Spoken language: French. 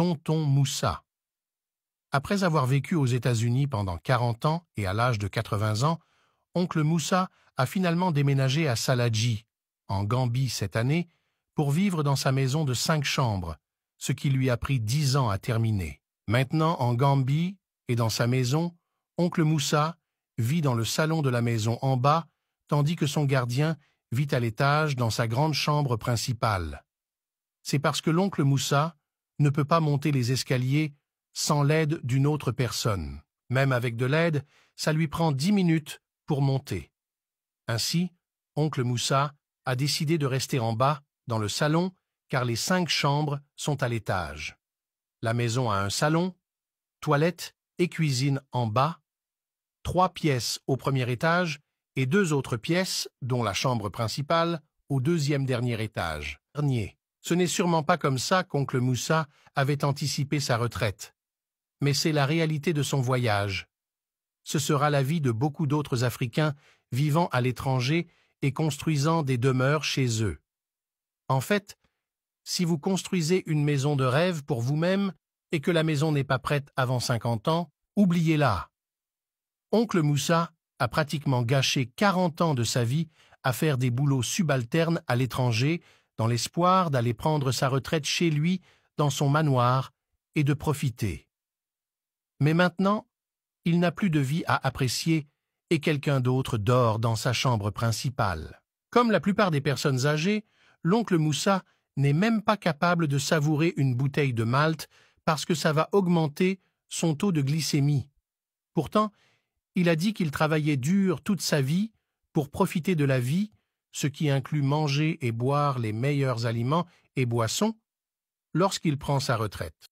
Tonton Moussa. Après avoir vécu aux États-Unis pendant 40 ans et à l'âge de 80 ans, oncle Moussa a finalement déménagé à Saladji, en Gambie cette année, pour vivre dans sa maison de cinq chambres, ce qui lui a pris dix ans à terminer. Maintenant en Gambie et dans sa maison, oncle Moussa vit dans le salon de la maison en bas, tandis que son gardien vit à l'étage dans sa grande chambre principale. C'est parce que l'oncle Moussa ne peut pas monter les escaliers sans l'aide d'une autre personne. Même avec de l'aide, ça lui prend dix minutes pour monter. Ainsi, oncle Moussa a décidé de rester en bas, dans le salon, car les cinq chambres sont à l'étage. La maison a un salon, toilette et cuisine en bas, trois pièces au premier étage et deux autres pièces, dont la chambre principale, au deuxième dernier étage. Dernier. Ce n'est sûrement pas comme ça qu'oncle Moussa avait anticipé sa retraite. Mais c'est la réalité de son voyage. Ce sera la vie de beaucoup d'autres Africains vivant à l'étranger et construisant des demeures chez eux. En fait, si vous construisez une maison de rêve pour vous-même et que la maison n'est pas prête avant 50 ans, oubliez-la. Oncle Moussa a pratiquement gâché 40 ans de sa vie à faire des boulots subalternes à l'étranger dans l'espoir d'aller prendre sa retraite chez lui, dans son manoir, et de profiter. Mais maintenant, il n'a plus de vie à apprécier, et quelqu'un d'autre dort dans sa chambre principale. Comme la plupart des personnes âgées, l'oncle Moussa n'est même pas capable de savourer une bouteille de malt parce que ça va augmenter son taux de glycémie. Pourtant, il a dit qu'il travaillait dur toute sa vie pour profiter de la vie ce qui inclut manger et boire les meilleurs aliments et boissons, lorsqu'il prend sa retraite.